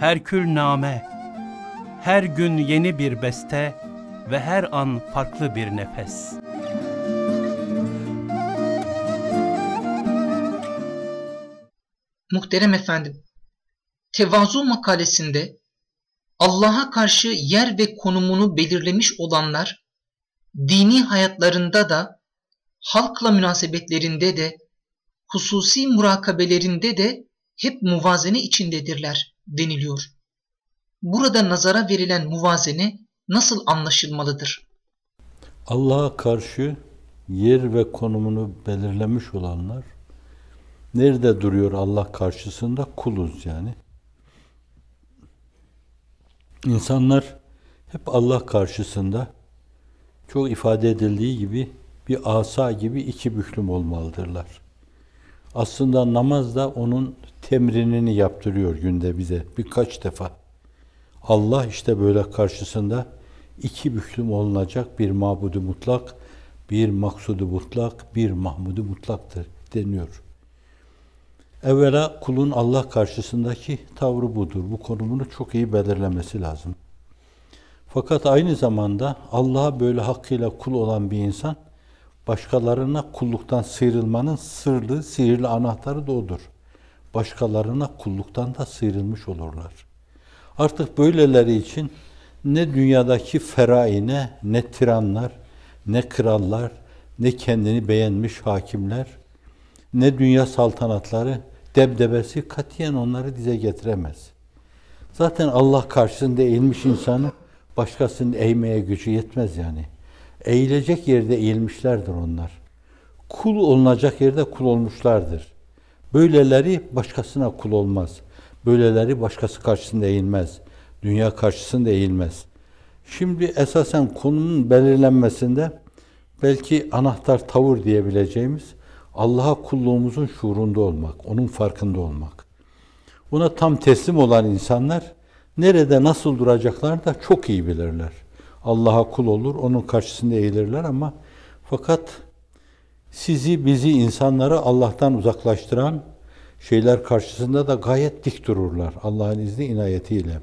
Herkül name, her gün yeni bir beste ve her an farklı bir nefes. Muhterem efendim, tevazu makalesinde Allah'a karşı yer ve konumunu belirlemiş olanlar, dini hayatlarında da, halkla münasebetlerinde de, hususi murakabelerinde de hep muvazene içindedirler deniliyor. Burada nazara verilen muvazene nasıl anlaşılmalıdır? Allah'a karşı yer ve konumunu belirlemiş olanlar nerede duruyor Allah karşısında? Kuluz yani. İnsanlar hep Allah karşısında çok ifade edildiği gibi bir asa gibi iki büklüm olmalıdırlar. Aslında namaz da onun temrinini yaptırıyor günde bize birkaç defa. Allah işte böyle karşısında iki büklüm olunacak bir mabudu mutlak, bir maksudu mutlak, bir mahmudu mutlaktır deniyor. Evvela kulun Allah karşısındaki tavrı budur. Bu konumunu çok iyi belirlemesi lazım. Fakat aynı zamanda Allah'a böyle hakkıyla kul olan bir insan Başkalarına kulluktan sıyrılmanın sırlı, sihirli anahtarı da odur. Başkalarına kulluktan da sıyrılmış olurlar. Artık böyleleri için ne dünyadaki feraine, ne tiranlar, ne krallar, ne kendini beğenmiş hakimler, ne dünya saltanatları, debdebesi katiyen onları dize getiremez. Zaten Allah karşısında eğilmiş insanı başkasının eğmeye gücü yetmez yani. Eğilecek yerde eğilmişlerdir onlar. Kul olunacak yerde kul olmuşlardır. Böyleleri başkasına kul olmaz. Böyleleri başkası karşısında eğilmez. Dünya karşısında eğilmez. Şimdi esasen konunun belirlenmesinde belki anahtar tavır diyebileceğimiz Allah'a kulluğumuzun şuurunda olmak, onun farkında olmak. Buna tam teslim olan insanlar nerede nasıl duracaklarını da çok iyi bilirler. Allah'a kul olur, onun karşısında eğilirler ama fakat sizi, bizi, insanları Allah'tan uzaklaştıran şeyler karşısında da gayet dik dururlar Allah'ın izni inayetiyle.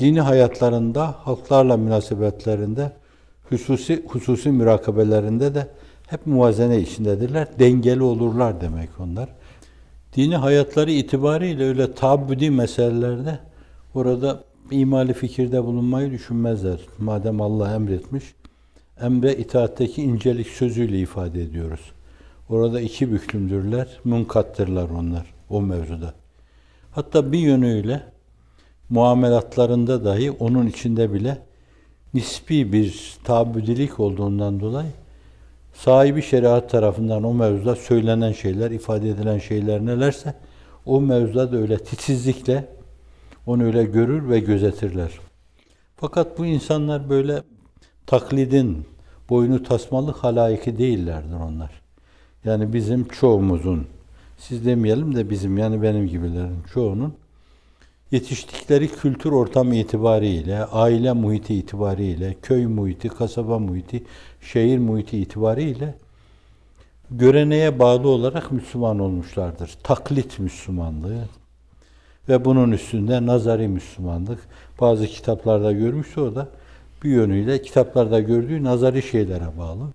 Dini hayatlarında, halklarla münasebetlerinde, hususi, hususi mürakabelerinde de hep muvazene içindedirler. Dengeli olurlar demek onlar. Dini hayatları itibariyle öyle tabudi meselelerde orada imali fikirde bulunmayı düşünmezler. Madem Allah emretmiş, emre itaatteki incelik sözüyle ifade ediyoruz. Orada iki büklümdürler, münkattırlar onlar o mevzuda. Hatta bir yönüyle muamelatlarında dahi onun içinde bile nispi bir tabüdilik olduğundan dolayı sahibi şeriat tarafından o mevzuda söylenen şeyler, ifade edilen şeyler nelerse o mevzuda da öyle titizlikle onu öyle görür ve gözetirler. Fakat bu insanlar böyle taklidin boynu tasmalı halayiki değillerdir onlar. Yani bizim çoğumuzun, siz demeyelim de bizim yani benim gibilerin çoğunun yetiştikleri kültür ortamı itibariyle, aile muhiti itibariyle, köy muhiti, kasaba muhiti, şehir muhiti itibariyle göreneğe bağlı olarak Müslüman olmuşlardır. Taklit Müslümanlığı ve bunun üstünde nazari Müslümanlık. Bazı kitaplarda görmüştü o da bir yönüyle kitaplarda gördüğü nazari şeylere bağlı.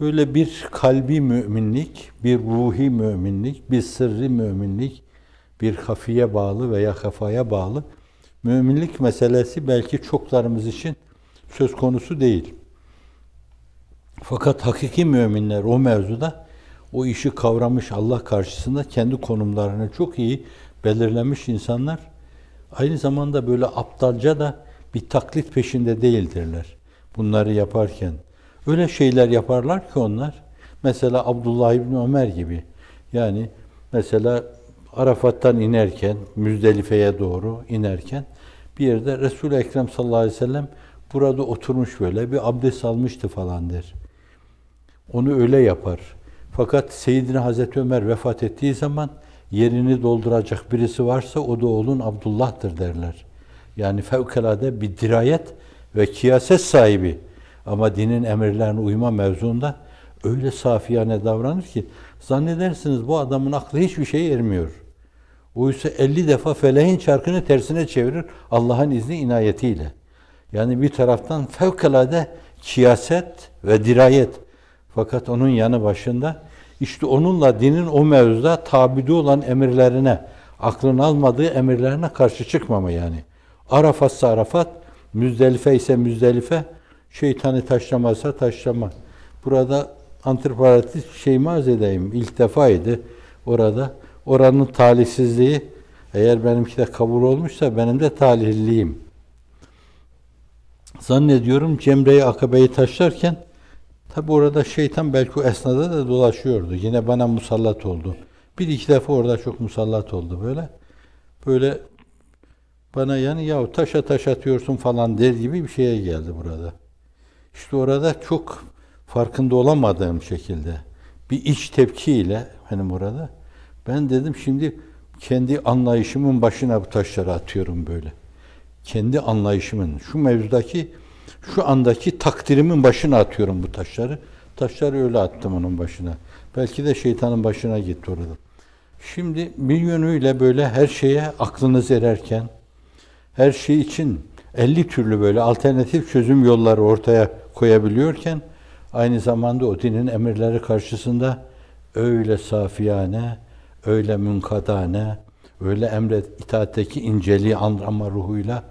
Böyle bir kalbi müminlik, bir ruhi müminlik, bir sırrı müminlik, bir hafiye bağlı veya kafaya bağlı müminlik meselesi belki çoklarımız için söz konusu değil. Fakat hakiki müminler o mevzuda o işi kavramış Allah karşısında kendi konumlarını çok iyi belirlemiş insanlar aynı zamanda böyle aptalca da bir taklit peşinde değildirler. Bunları yaparken öyle şeyler yaparlar ki onlar mesela Abdullah İbni Ömer gibi yani mesela Arafat'tan inerken Müzdelife'ye doğru inerken bir yerde Resul-i Ekrem sallallahu aleyhi ve sellem burada oturmuş böyle bir abdest almıştı falan der. Onu öyle yapar. Fakat Seyyidina Hazreti Ömer vefat ettiği zaman yerini dolduracak birisi varsa o da oğlun Abdullah'tır derler. Yani fevkalade bir dirayet ve kiyaset sahibi ama dinin emirlerine uyma mevzuunda öyle safiyane davranır ki zannedersiniz bu adamın aklı hiçbir şey ermiyor. Oysa 50 defa feleğin çarkını tersine çevirir Allah'ın izni inayetiyle. Yani bir taraftan fevkalade kiyaset ve dirayet. Fakat onun yanı başında işte onunla dinin o mevzuda tabidi olan emirlerine, aklın almadığı emirlerine karşı çıkmama yani. Arafatsa Arafat, Müzdelife ise Müzdelife, şeytanı taşlamazsa taşlama. Burada antiparatist şey arz edeyim. İlk defaydı orada. Oranın talihsizliği eğer benimki de kabul olmuşsa benim de talihliyim. Zannediyorum Cemre'yi Akabe'yi taşlarken Tabi orada şeytan belki o esnada da dolaşıyordu. Yine bana musallat oldu. Bir iki defa orada çok musallat oldu böyle. Böyle bana yani yahu taşa taş atıyorsun falan der gibi bir şeye geldi burada. İşte orada çok farkında olamadığım şekilde bir iç tepkiyle benim orada ben dedim şimdi kendi anlayışımın başına bu taşları atıyorum böyle. Kendi anlayışımın şu mevzudaki şu andaki takdirimin başına atıyorum bu taşları. Taşları öyle attım onun başına. Belki de şeytanın başına gitti orada. Şimdi bir yönüyle böyle her şeye aklınız ererken, her şey için 50 türlü böyle alternatif çözüm yolları ortaya koyabiliyorken, aynı zamanda o dinin emirleri karşısında öyle safiyane, öyle münkadane, öyle emret itaatteki inceliği anlama ruhuyla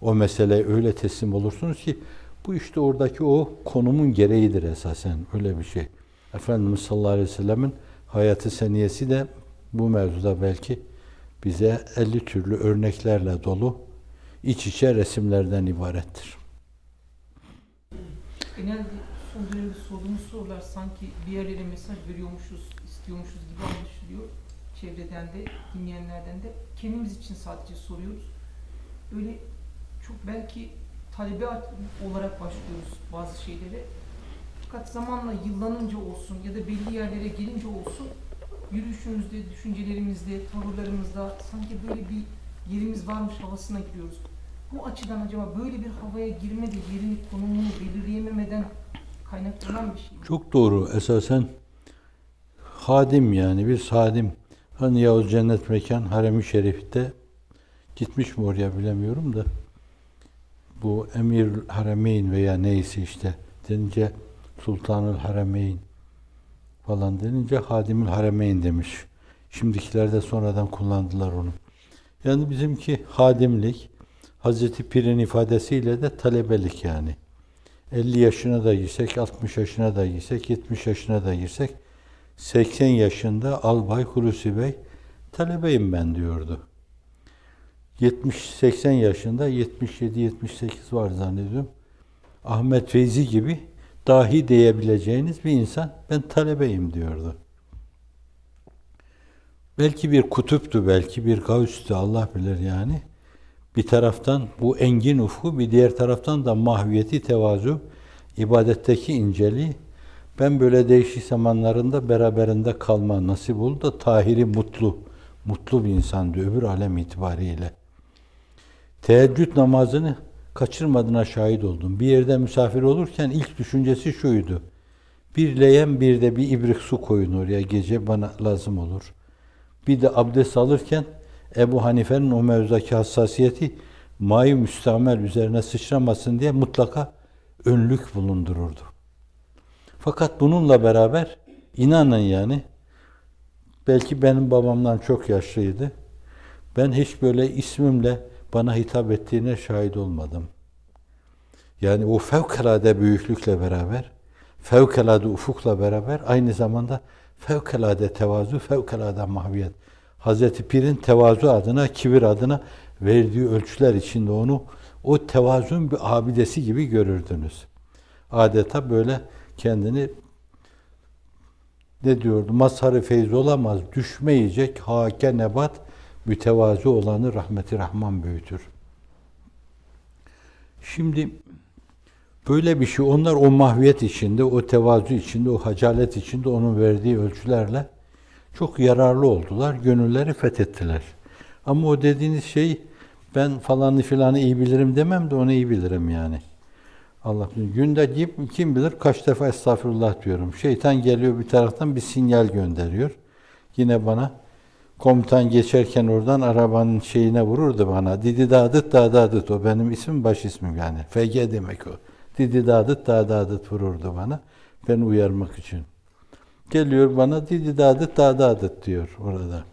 o meseleye öyle teslim olursunuz ki bu işte oradaki o konumun gereğidir esasen öyle bir şey. Efendimiz sallallahu aleyhi ve sellemin hayatı seniyesi de bu mevzuda belki bize 50 türlü örneklerle dolu iç içe resimlerden ibarettir. Genelde son dönemde sorduğumuz sorular sanki bir yerlere mesaj veriyormuşuz, istiyormuşuz gibi anlaşılıyor. Çevreden de, dinleyenlerden de. Kendimiz için sadece soruyoruz. Böyle çok belki talebe olarak başlıyoruz bazı şeylere. Fakat zamanla yıllanınca olsun ya da belli yerlere gelince olsun yürüyüşümüzde, düşüncelerimizde, tavırlarımızda sanki böyle bir yerimiz varmış havasına giriyoruz. Bu açıdan acaba böyle bir havaya girme de yerini, konumunu belirleyememeden kaynaklanan bir şey mi? Çok doğru. Esasen hadim yani bir sadim. Hani Yavuz Cennet Mekan Harem-i Şerif'te gitmiş mi oraya bilemiyorum da bu Emirül Harameyn veya neyse işte denince Sultanül Harameyn falan denince Hadimül Harameyn demiş. Şimdikiler de sonradan kullandılar onu. Yani bizimki hadimlik, Hazreti Pir'in ifadesiyle de talebelik yani. 50 yaşına da girsek, 60 yaşına da girsek, 70 yaşına da girsek, 80 yaşında Albay Hulusi Bey, talebeyim ben diyordu. 70-80 yaşında, 77-78 var zannediyorum. Ahmet Feyzi gibi dahi diyebileceğiniz bir insan. Ben talebeyim diyordu. Belki bir kutuptu, belki bir kavüstü Allah bilir yani. Bir taraftan bu engin ufku, bir diğer taraftan da mahviyeti, tevazu, ibadetteki inceliği. Ben böyle değişik zamanlarında beraberinde kalma nasip oldu da Tahir'i mutlu, mutlu bir insandı öbür alem itibariyle. Teheccüd namazını kaçırmadığına şahit oldum. Bir yerde misafir olurken ilk düşüncesi şuydu. Bir leğen bir de bir ibrik su koyun oraya gece bana lazım olur. Bir de abdest alırken Ebu Hanife'nin o mevzudaki hassasiyeti mayı müstamel üzerine sıçramasın diye mutlaka önlük bulundururdu. Fakat bununla beraber inanın yani belki benim babamdan çok yaşlıydı. Ben hiç böyle ismimle bana hitap ettiğine şahit olmadım. Yani o fevkalade büyüklükle beraber, fevkalade ufukla beraber aynı zamanda fevkalade tevazu, fevkalade mahviyet. Hazreti Pir'in tevazu adına, kibir adına verdiği ölçüler içinde onu o tevazun bir abidesi gibi görürdünüz. Adeta böyle kendini ne diyordu? Mazhar-ı feyz olamaz, düşmeyecek hake nebat mütevazı olanı rahmeti rahman büyütür. Şimdi böyle bir şey onlar o mahviyet içinde, o tevazu içinde, o hacalet içinde onun verdiği ölçülerle çok yararlı oldular. Gönülleri fethettiler. Ama o dediğiniz şey ben falanı filanı iyi bilirim demem de onu iyi bilirim yani. Allah bilir. Günde kim bilir kaç defa estağfurullah diyorum. Şeytan geliyor bir taraftan bir sinyal gönderiyor. Yine bana komutan geçerken oradan arabanın şeyine vururdu bana. Didi dadıt dadadıt o benim isim baş ismim yani. FG demek o. Didi dadıt dadadıt vururdu bana. Ben uyarmak için. Geliyor bana didi dadıt dadadıt diyor orada.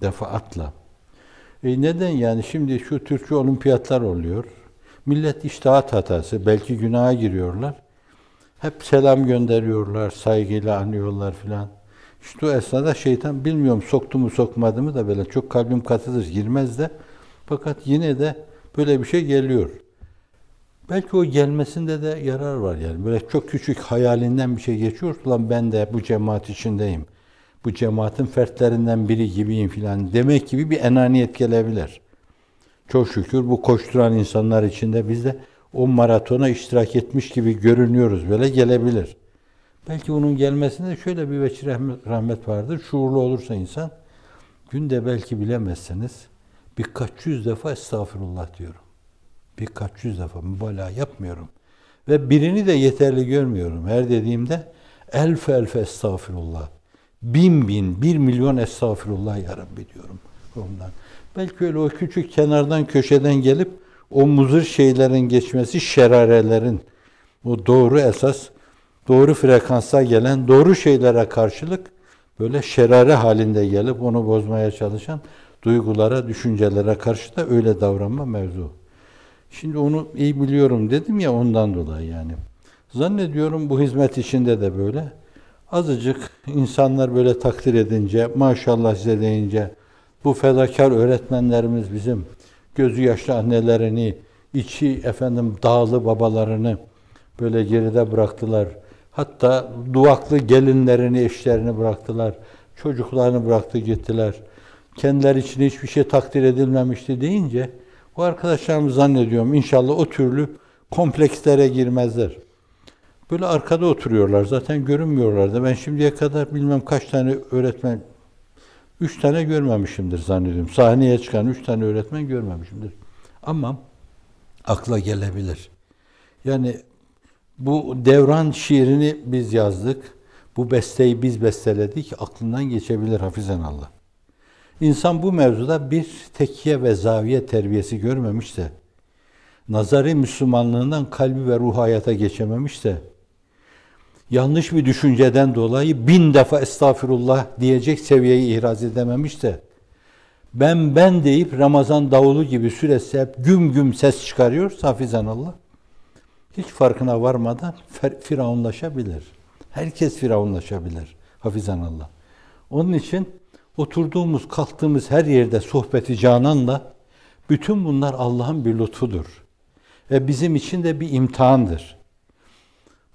Defa atla. E neden yani şimdi şu Türkçe olimpiyatlar oluyor. Millet iştahat hatası. Belki günaha giriyorlar. Hep selam gönderiyorlar, saygıyla anıyorlar filan. Şu esnada şeytan bilmiyorum soktu mu sokmadı mı da böyle çok kalbim katıdır girmez de fakat yine de böyle bir şey geliyor. Belki o gelmesinde de yarar var yani. Böyle çok küçük hayalinden bir şey geçiyor. Ulan ben de bu cemaat içindeyim. Bu cemaatin fertlerinden biri gibiyim filan demek gibi bir enaniyet gelebilir. Çok şükür bu koşturan insanlar içinde biz de o maratona iştirak etmiş gibi görünüyoruz. Böyle gelebilir. Belki onun gelmesinde şöyle bir veçi rahmet, vardır. Şuurlu olursa insan, günde belki bilemezseniz birkaç yüz defa estağfurullah diyorum. Birkaç yüz defa mübalağa yapmıyorum. Ve birini de yeterli görmüyorum. Her dediğimde elf elf estağfurullah. Bin bin, bir milyon estağfurullah ya Rabbi diyorum ondan. Belki öyle o küçük kenardan köşeden gelip o muzır şeylerin geçmesi şerarelerin o doğru esas doğru frekansa gelen, doğru şeylere karşılık böyle şerare halinde gelip onu bozmaya çalışan duygulara, düşüncelere karşı da öyle davranma mevzu. Şimdi onu iyi biliyorum dedim ya ondan dolayı yani. Zannediyorum bu hizmet içinde de böyle. Azıcık insanlar böyle takdir edince, maşallah size deyince bu fedakar öğretmenlerimiz bizim gözü yaşlı annelerini, içi efendim dağlı babalarını böyle geride bıraktılar.'' Hatta duvaklı gelinlerini, eşlerini bıraktılar. Çocuklarını bıraktı gittiler. Kendileri için hiçbir şey takdir edilmemişti deyince bu arkadaşlarımız zannediyorum inşallah o türlü komplekslere girmezler. Böyle arkada oturuyorlar. Zaten görünmüyorlardı. Ben şimdiye kadar bilmem kaç tane öğretmen, üç tane görmemişimdir zannediyorum. Sahneye çıkan üç tane öğretmen görmemişimdir. Ama akla gelebilir. Yani bu devran şiirini biz yazdık. Bu besteyi biz besteledik. Aklından geçebilir hafizan Allah. İnsan bu mevzuda bir tekiye ve zaviye terbiyesi görmemişse, nazarı Müslümanlığından kalbi ve ruh hayata geçememişse, yanlış bir düşünceden dolayı bin defa estağfirullah diyecek seviyeyi ihraz edememişse, ben ben deyip Ramazan davulu gibi süresi hep güm güm ses çıkarıyor hafizan Allah hiç farkına varmadan firavunlaşabilir. Herkes firavunlaşabilir. Hafizan Allah. Onun için oturduğumuz, kalktığımız her yerde sohbeti cananla bütün bunlar Allah'ın bir lütfudur. Ve bizim için de bir imtihandır.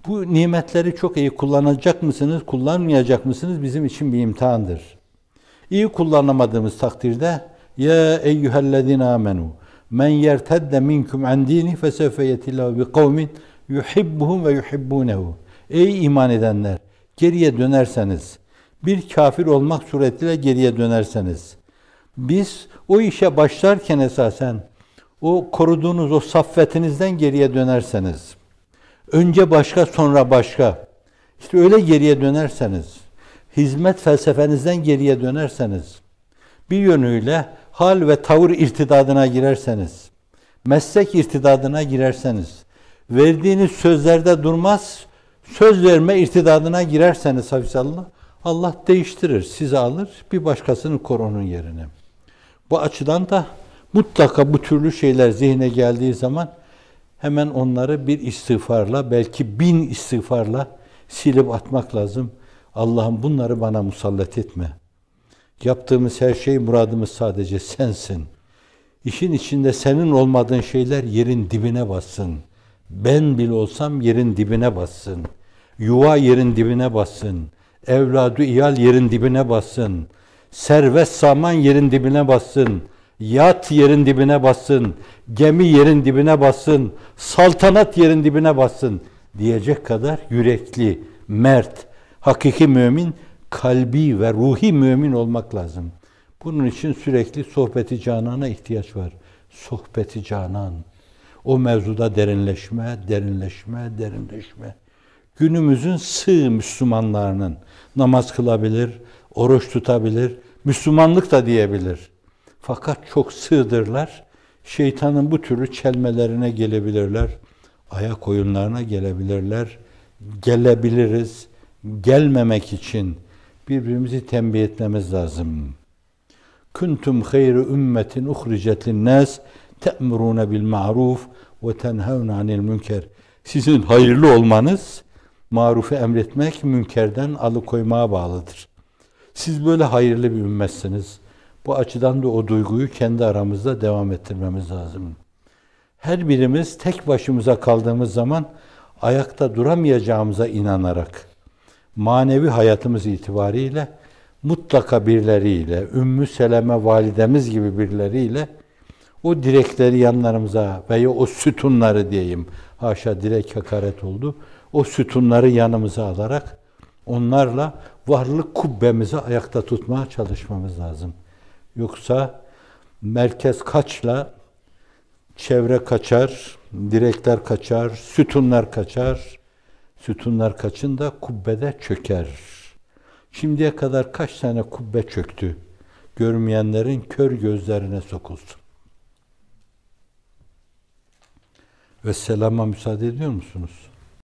Bu nimetleri çok iyi kullanacak mısınız, kullanmayacak mısınız bizim için bir imtihandır. İyi kullanamadığımız takdirde ya eyyühellezine amenu men yertedde minkum an dini fesefe yetillahu bi kavmin yuhibbuhum ve yuhibbunehu. Ey iman edenler! Geriye dönerseniz, bir kafir olmak suretiyle geriye dönerseniz, biz o işe başlarken esasen o koruduğunuz o saffetinizden geriye dönerseniz, önce başka sonra başka, işte öyle geriye dönerseniz, hizmet felsefenizden geriye dönerseniz, bir yönüyle hal ve tavır irtidadına girerseniz, meslek irtidadına girerseniz, verdiğiniz sözlerde durmaz, söz verme irtidadına girerseniz hafize Allah, Allah değiştirir, sizi alır, bir başkasını kor onun yerine. Bu açıdan da mutlaka bu türlü şeyler zihne geldiği zaman hemen onları bir istiğfarla, belki bin istiğfarla silip atmak lazım. Allah'ım bunları bana musallat etme.'' Yaptığımız her şey muradımız sadece sensin. İşin içinde senin olmadığın şeyler yerin dibine bassın. Ben bile olsam yerin dibine bassın. Yuva yerin dibine bassın. Evladı iyal yerin dibine bassın. Servet saman yerin dibine bassın. Yat yerin dibine bassın. Gemi yerin dibine bassın. Saltanat yerin dibine bassın. Diyecek kadar yürekli, mert, hakiki mümin kalbi ve ruhi mümin olmak lazım. Bunun için sürekli sohbeti canana ihtiyaç var. Sohbeti canan. O mevzuda derinleşme, derinleşme, derinleşme. Günümüzün sığ Müslümanlarının namaz kılabilir, oruç tutabilir, Müslümanlık da diyebilir. Fakat çok sığdırlar. Şeytanın bu türlü çelmelerine gelebilirler. Ayak oyunlarına gelebilirler. Gelebiliriz. Gelmemek için birbirimizi tembih etmemiz lazım. Kuntum hayru ümmetin uhricet linnas te'muruna bil ma'ruf ve tenhevna anil münker. Sizin hayırlı olmanız marufu emretmek münkerden alıkoymaya bağlıdır. Siz böyle hayırlı bir ümmetsiniz. Bu açıdan da o duyguyu kendi aramızda devam ettirmemiz lazım. Her birimiz tek başımıza kaldığımız zaman ayakta duramayacağımıza inanarak manevi hayatımız itibariyle mutlaka birileriyle, Ümmü Seleme validemiz gibi birileriyle o direkleri yanlarımıza veya o sütunları diyeyim, haşa direk hakaret oldu, o sütunları yanımıza alarak onlarla varlık kubbemizi ayakta tutmaya çalışmamız lazım. Yoksa merkez kaçla çevre kaçar, direkler kaçar, sütunlar kaçar, Sütunlar kaçında kubbede çöker. Şimdiye kadar kaç tane kubbe çöktü? Görmeyenlerin kör gözlerine sokulsun. Ve selama müsaade ediyor musunuz?